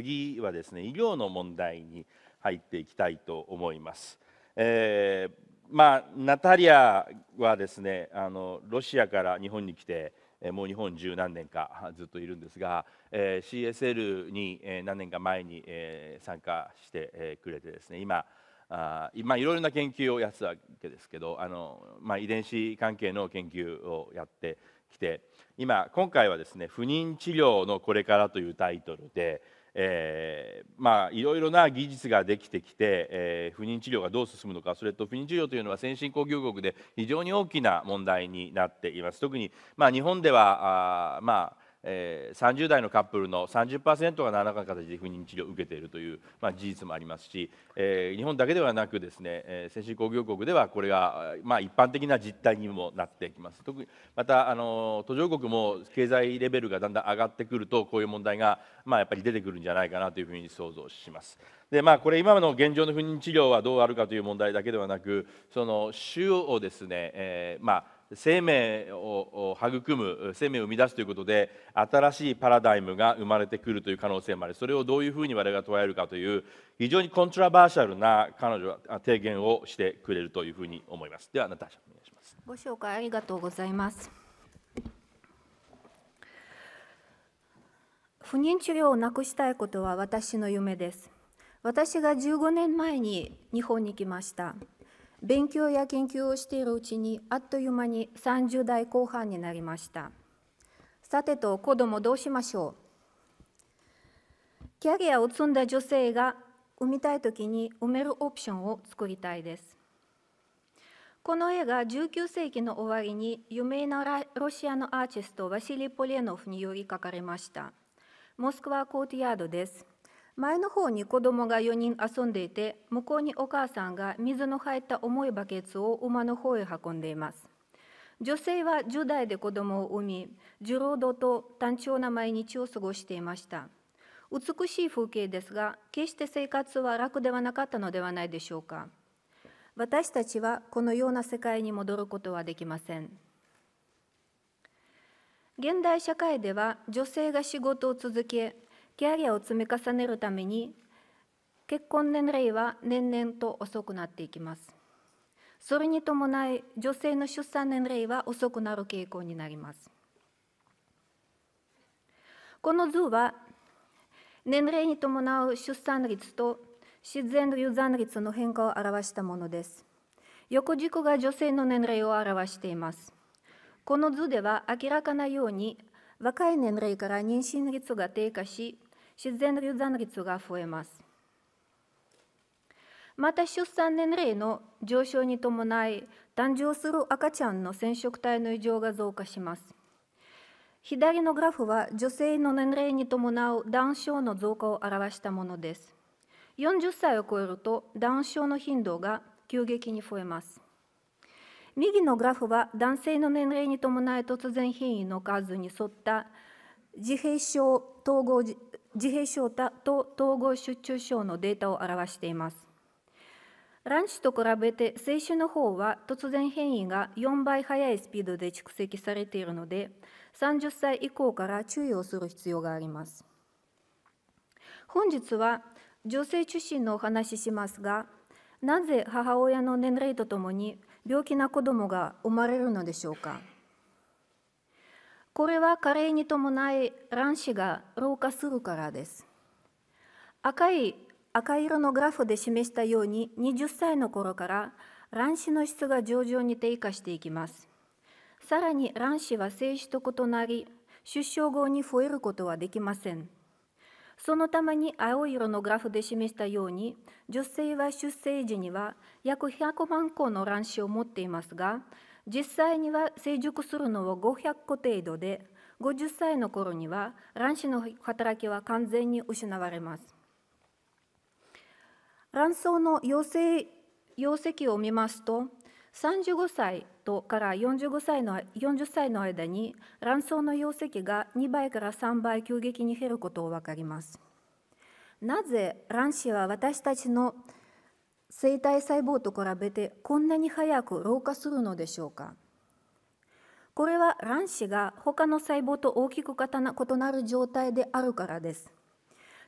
次はですね医療の問題に入っていきたいと思います。えー、まあ、ナタリアはですねあのロシアから日本に来てもう日本十何年かずっといるんですが、えー、CSL に何年か前に、え参加してくれてですね今あ今いろいろな研究をやってたわけですけどあの、まあ、遺伝子関係の研究をやってきて今今回はですね「不妊治療のこれから」というタイトルで、えー、まあいろいろな技術ができてきて、えー、不妊治療がどう進むのかそれと不妊治療というのは先進工業国で非常に大きな問題になっています特に、まあ、日本ではあまあえー、30代のカップルの30%が何らかの形で不妊治療を受けているという、まあ、事実もありますし、えー、日本だけではなくですね、えー、先進工業国ではこれが、まあ、一般的な実態にもなってきます特にまたあの途上国も経済レベルがだんだん上がってくるとこういう問題が、まあ、やっぱり出てくるんじゃないかなというふうに想像します。でまあ、これ今の現状の不妊治療はどうあるかという問題だけではなくその種をですね、えーまあ生命を育む生命を生み出すということで新しいパラダイムが生まれてくるという可能性もありそれをどういうふうに我々が捉えるかという非常にコントラバーシャルな彼女は提言をしてくれるというふうに思いますではナターシャお願いしますご紹介ありがとうございます不妊治療をなくしたいことは私の夢です私が15年前に日本に来ました勉強や研究をしているうちにあっという間に30代後半になりましたさてと子供どうしましょうキャリアを積んだ女性が産みたい時に産めるオプションを作りたいですこの絵が19世紀の終わりに有名なロシアのアーティストワシリー・ポレノフにより描かれましたモスクワ・コーティアードです前の方に子供が4人遊んでいて向こうにお母さんが水の入った重いバケツを馬の方へ運んでいます女性は10代で子供を産み重労働と単調な毎日を過ごしていました美しい風景ですが決して生活は楽ではなかったのではないでしょうか私たちはこのような世界に戻ることはできません現代社会では女性が仕事を続けキャリアを積み重ねるために結婚年齢は年々と遅くなっていきますそれに伴い女性の出産年齢は遅くなる傾向になりますこの図は年齢に伴う出産率と自然流産率の変化を表したものです横軸が女性の年齢を表していますこの図では明らかなように若い年齢から妊娠率が低下し自然流産率が増えます。また出産年齢の上昇に伴い誕生する赤ちゃんの染色体の異常が増加します左のグラフは女性の年齢に伴うダウ症の増加を表したものです40歳を超えるとダウ症の頻度が急激に増えます右のグラフは男性の年齢に伴い突然変異の数に沿った自閉症統合自閉症と統合失調症のデータを表しています。卵子と比べて精子の方は突然変異が4倍速いスピードで蓄積されているので30歳以降から注意をする必要があります。本日は女性中心のお話ししますがなぜ母親の年齢とともに病気な子どもが生まれるのでしょうか。これは加齢に伴い卵子が老化するからです。赤い赤色のグラフで示したように20歳の頃から卵子の質が上々に低下していきます。さらに卵子は精子と異なり出生後に増えることはできません。そのために青色のグラフで示したように女性は出生時には約100万個の卵子を持っていますが実際には成熟するのは500個程度で50歳の頃には卵子の働きは完全に失われます卵巣の養成容積を見ますと35歳とから45歳の40歳の間に卵巣の容積が2倍から3倍急激に減ることを分かりますなぜ卵子は私たちの生体細胞と比べてこんなに早く老化するのでしょうかこれは卵子が他の細胞と大きく異なる状態であるからです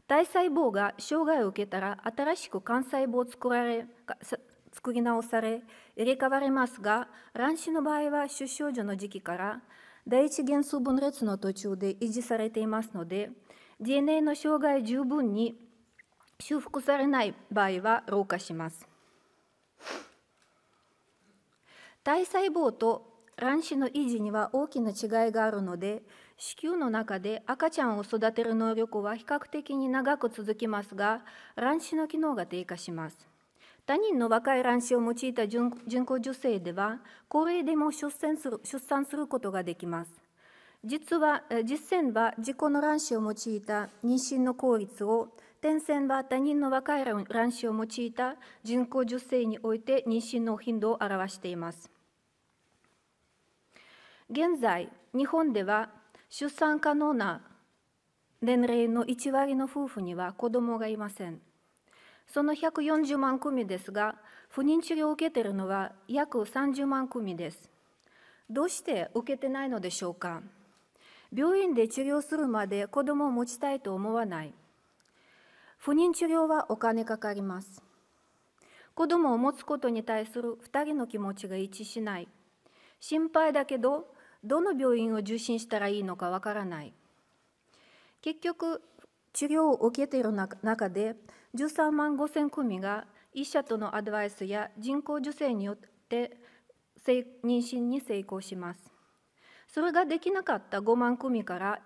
体細胞が障害を受けたら新しく幹細胞を作られ作り直され入れ替わりますが卵子の場合は出生時の時期から第一元素分裂の途中で維持されていますので DNA の障害十分に修復されない場合は老化します体細胞と卵子の維持には大きな違いがあるので子宮の中で赤ちゃんを育てる能力は比較的に長く続きますが卵子の機能が低下します他人の若い卵子を用いた人工授精では高齢でも出産する出産することができます実は実践は自己の卵子を用いた妊娠の効率を点線は他人の若い卵子を用いた人工授精において妊娠の頻度を表しています。現在、日本では出産可能な年齢の1割の夫婦には子供がいません。その140万組ですが、不妊治療を受けているのは約30万組です。どうして受けてないのでしょうか病院で治療するまで子供を持ちたいと思わない。不妊治療はお金かかります。子供を持つことに対する2人の気持ちが一致しない。心配だけど、どの病院を受診したらいいのかわからない。結局、治療を受けている中で、13万5千組が医者とのアドバイスや人工授精によって妊娠に成功します。それができなかった5万組から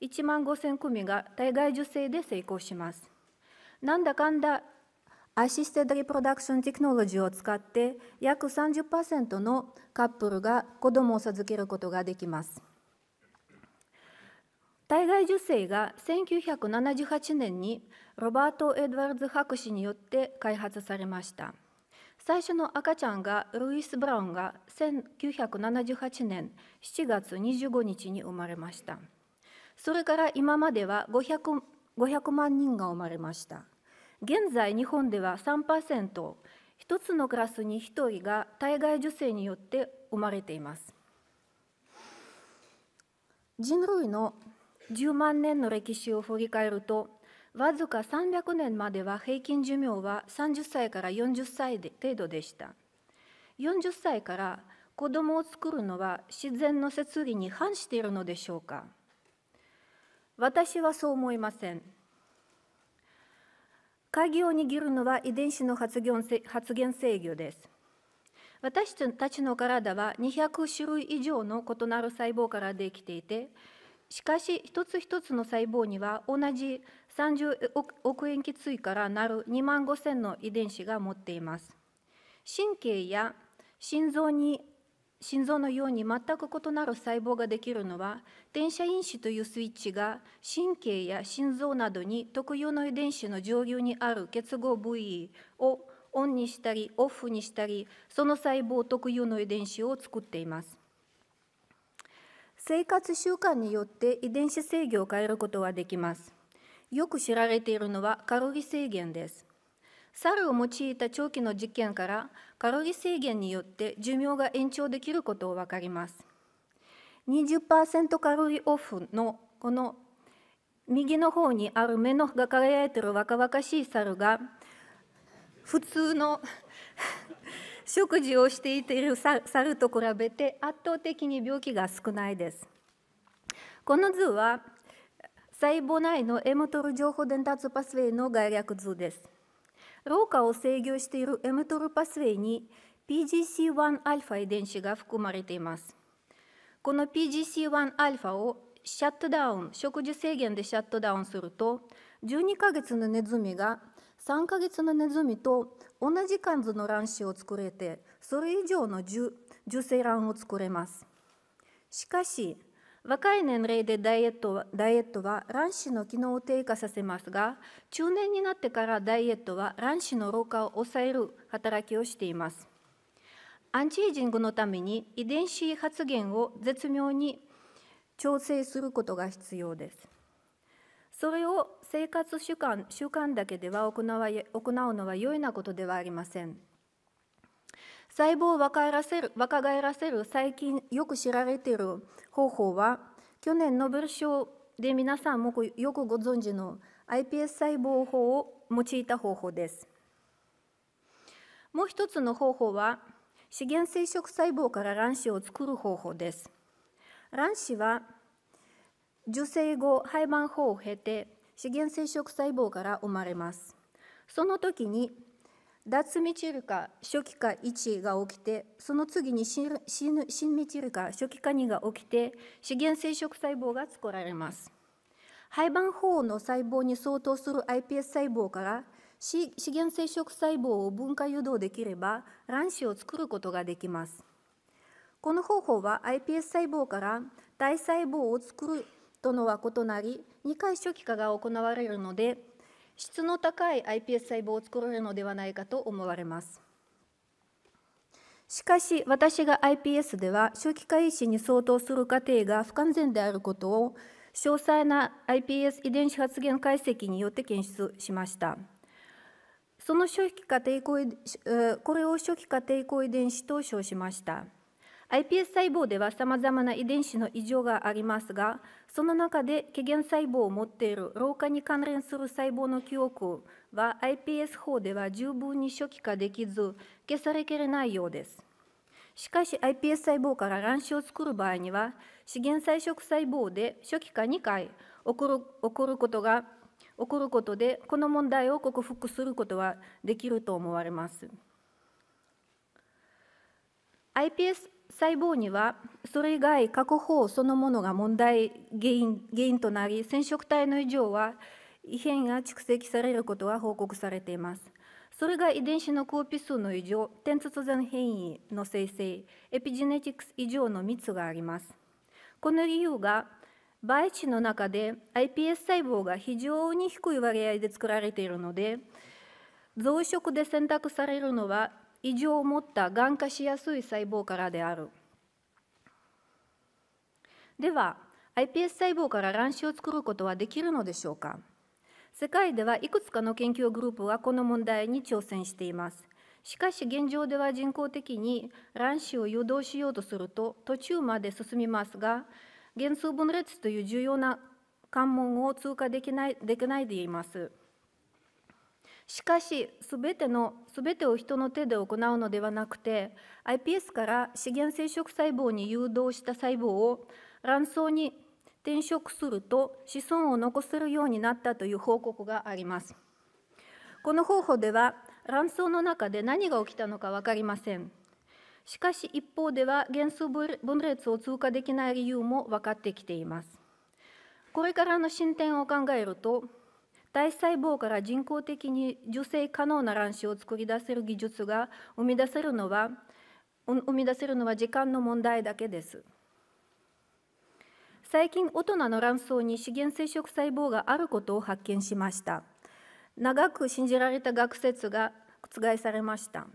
1万5千組が体外受精で成功します。なんだかんだアシステッドリプロダクションテクノロジーを使って約30%のカップルが子供を授けることができます。体外受精が1978年にロバート・エドワルズ博士によって開発されました。最初の赤ちゃんがルイス・ブラウンが1978年7月25日に生まれました。それから今までは 500, 500万人が生まれました。現在日本では3% 1つのクラスに1人が体外受精によって生まれています人類の10万年の歴史を振り返るとわずか300年までは平均寿命は30歳から40歳程度でした40歳から子供を作るのは自然の摂理に反しているのでしょうか私はそう思いません。鍵を握るのは遺伝子の発現発現制御です。私たちの体は200種類以上の異なる細胞からできていて、しかし一つ一つの細胞には同じ30億塩基対からなる2万5000の遺伝子が持っています。神経や心臓に心臓のように全く異なる細胞ができるのは転写因子というスイッチが神経や心臓などに特有の遺伝子の上流にある結合部位をオンにしたりオフにしたりその細胞特有の遺伝子を作っています生活習慣によって遺伝子制御を変えることはできますよく知られているのはカロリー制限です猿を用いた長期の実験からカロリー制限によって寿命が延長できることを分かります。20%カロリーオフのこの右の方にある目のが輝いてる若々しい猿が普通の 食事をしていている猿と比べて圧倒的に病気が少ないです。この図は細胞内のエモトル情報伝達パスウェイの概略図です。老化を制御している m トルパスウェイに PGC1α 遺伝子が含まれています。この PGC1α をシャットダウン、食事制限でシャットダウンすると、12ヶ月のネズミが3ヶ月のネズミと同じ数の卵子を作れて、それ以上の受精卵を作れます。しかし、若い年齢でダイエットダイエットは卵子の機能を低下させますが中年になってからダイエットは卵子の老化を抑える働きをしていますアンチエイジングのために遺伝子発現を絶妙に調整することが必要ですそれを生活習慣習慣だけでは行うのは良いなことではありません。細胞を若らせる若返らせる最近よく知られている方法は去年ノーベル賞で皆さんもよくご存知の iPS 細胞法を用いた方法です。もう一つの方法は資源生殖細胞から卵子を作る方法です。卵子は受精後胚盤法を経て資源生殖細胞から生まれます。その時に脱ミチル化初期化1が起きてその次に新ミチル化初期化2が起きて資源生殖細胞が作られます肺盤胞の細胞に相当する iPS 細胞から資源生殖細胞を分化誘導できれば卵子を作ることができますこの方法は iPS 細胞から体細胞を作るとのは異なり2回初期化が行われるので質の高い iPS 細胞を作れるのではないかと思われます。しかし私が iPS では初期化回子に相当する過程が不完全であることを詳細な iPS 遺伝子発現解析によって検出しました。その初期過程これを初期化抵抗遺伝子と称しました。iPS 細胞ではさまざまな遺伝子の異常がありますがその中で起源細胞を持っている老化に関連する細胞の記憶は iPS 法では十分に初期化できず消されきれないようですしかし iPS 細胞から卵子を作る場合には資源再色細胞で初期化2回起こる起こることが起こることでこの問題を克服することはできると思われます iPS 細胞にはそれ以外確保そのものが問題原因原因となり染色体の異常は異変が蓄積されることは報告されていますそれが遺伝子のコーピ数の異常点突然変異の生成エピジェネティクス異常の3つがありますこの理由が培地の中で iPS 細胞が非常に低い割合で作られているので増殖で選択されるのは異常を持ったがん化しやすい細胞からであるでは iPS 細胞から卵子を作ることはできるのでしょうか世界ではいくつかの研究グループがこの問題に挑戦していますしかし現状では人工的に卵子を誘導しようとすると途中まで進みますが減数分裂という重要な関門を通過できないできないでいます。しかし全ての全てを人の手で行うのではなくて iPS から資源生殖細胞に誘導した細胞を卵巣に転職すると子孫を残せるようになったという報告がありますこの方法では卵巣の中で何が起きたのか分かりませんしかし一方では元素分裂を通過できない理由も分かってきていますこれからの進展を考えると体細胞から人工的に受精可能な卵子を作り出せる技術が生み出せるのは生み出せるのは時間の問題だけです。最近大人の卵巣に資源生殖細胞があることを発見しました長く信じられた学説が覆されました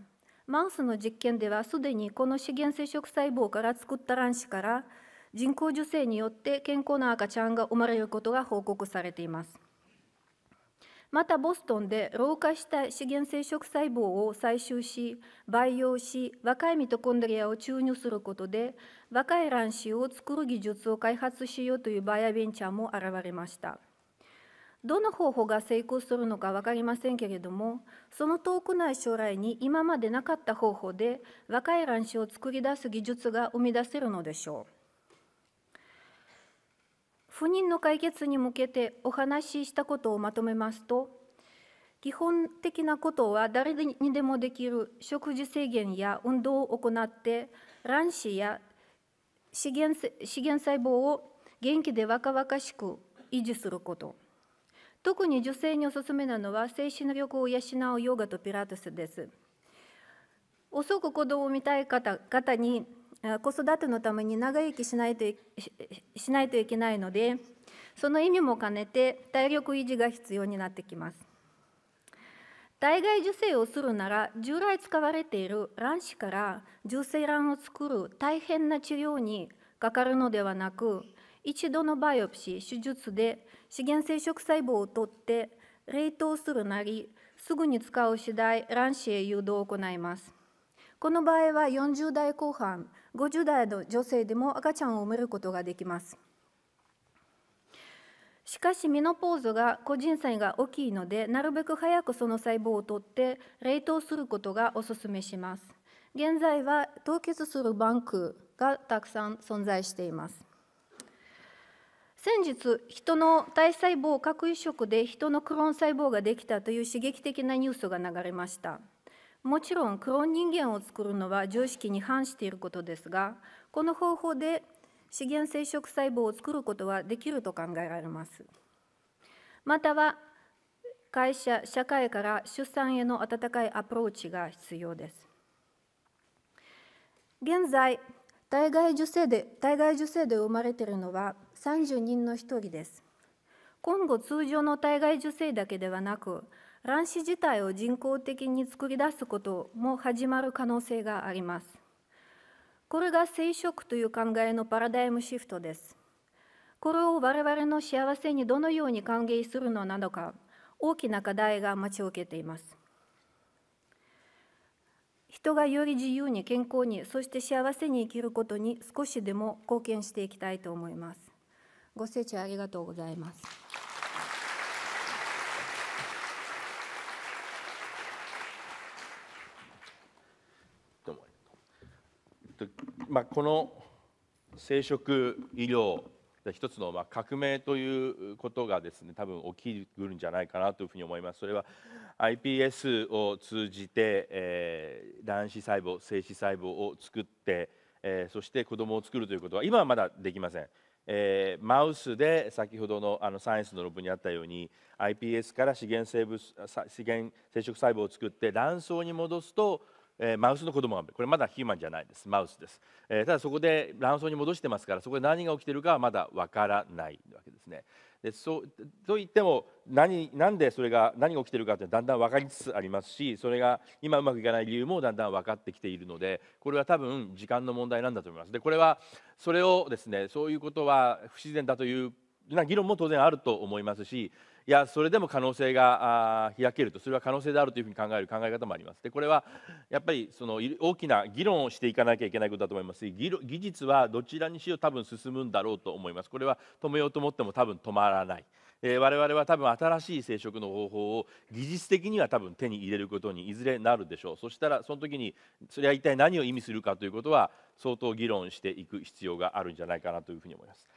マウスの実験ではすでにこの資源生殖細胞から作った卵子から人工授精によって健康な赤ちゃんが生まれることが報告されていますまたボストンで老化した資源生殖細胞を採集し培養し若いミトコンドリアを注入することで若い卵子を作る技術を開発しようというバイアベンチャーも現れましたどの方法が成功するのか分かりませんけれどもその遠くない将来に今までなかった方法で若い卵子を作り出す技術が生み出せるのでしょう不妊の解決に向けてお話ししたことをまとめますと基本的なことは誰にでもできる食事制限や運動を行って卵子や資源資源細胞を元気で若々しく維持すること特に女性におすすめなのは精神力を養うヨガとピラティスです遅く子供を見たい方々に子育てのために長生きしないとしないといけないのでその意味も兼ねて体力維持が必要になってきます体外受精をするなら従来使われている卵子から受精卵を作る大変な治療にかかるのではなく一度のバイオプシー手術で資源生殖細胞を取って冷凍するなりすぐに使う次第卵子へ誘導を行いますこの場合は40代後半50代の女性でも赤ちゃんを産めることができますしかしミノポーズが個人差が大きいのでなるべく早くその細胞を取って冷凍することがおすすめします現在は凍結するバンクがたくさん存在しています先日人の体細胞核移植で人のクローン細胞ができたという刺激的なニュースが流れましたもちろんクローン人間を作るのは常識に反していることですがこの方法で資源生殖細胞を作ることはできると考えられますまたは会社社会から出産への温かいアプローチが必要です現在体外受精で体外受精で生まれているのは30人の1人です今後通常の体外受精だけではなく卵子自体を人工的に作り出すことも始まる可能性があります。これが生殖という考えのパラダイムシフトです。これを我々の幸せにどのように歓迎するのなのか、大きな課題が待ち受けています。人がより自由に健康に、そして幸せに生きることに少しでも貢献していきたいと思います。ご清聴ありがとうございます。まあ、この生殖医療一つのまあ革命ということがですね多分起きるんじゃないかなというふうに思いますそれは iPS を通じて、えー、卵子細胞精子細胞を作って、えー、そして子供を作るということは今はまだできません、えー、マウスで先ほどのあのサイエンスの論文にあったように iPS から資源生物資源生殖細胞を作って卵巣に戻すとえー、マウスの子供がこれまだヒューマンじゃないですマウスです、えー、ただそこで卵巣に戻してますからそこで何が起きてるかはまだわからないわけですねでそうと言っても何なんでそれが何が起きてるかってだんだん分かりつつありますしそれが今うまくいかない理由もだんだん分かってきているのでこれは多分時間の問題なんだと思いますでこれはそれをですねそういうことは不自然だというな議論も当然あると思いますしいやそれでも可能性が開けるとそれは可能性であるというふうに考える考え方もありますでこれはやっぱりその大きな議論をしていかなきゃいけないことだと思いますし技術はどちらにしろ多分進むんだろうと思いますこれは止めようと思っても多分止まらない。えー、我々は多分新しい生殖の方法を技術的には多分手に入れることにいずれなるでしょうそしたらその時にそれは一体何を意味するかということは相当議論していく必要があるんじゃないかなというふうに思います。